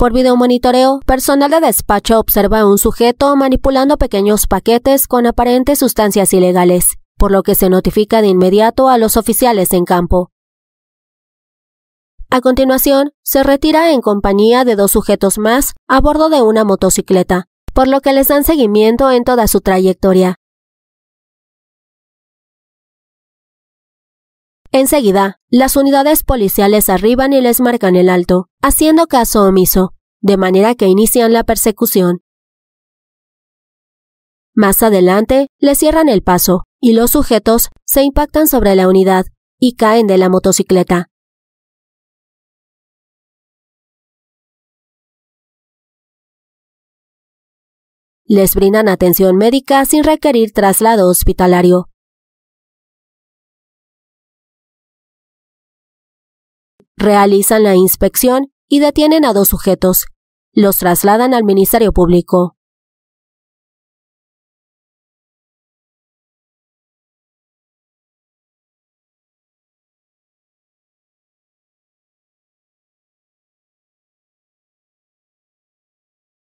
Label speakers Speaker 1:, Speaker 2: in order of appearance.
Speaker 1: Por videomonitoreo, personal de despacho observa a un sujeto manipulando pequeños paquetes con aparentes sustancias ilegales, por lo que se notifica de inmediato a los oficiales en campo. A continuación, se retira
Speaker 2: en compañía de dos sujetos más a bordo de una motocicleta, por lo que les dan seguimiento en toda su trayectoria. Enseguida, las unidades policiales arriban y les marcan el alto, haciendo
Speaker 1: caso omiso, de manera que inician la persecución.
Speaker 2: Más adelante, les cierran el paso, y los sujetos se impactan sobre la
Speaker 3: unidad y caen de la motocicleta. Les brindan atención médica sin requerir traslado hospitalario.
Speaker 2: realizan la inspección y
Speaker 3: detienen a dos sujetos. Los trasladan al Ministerio Público.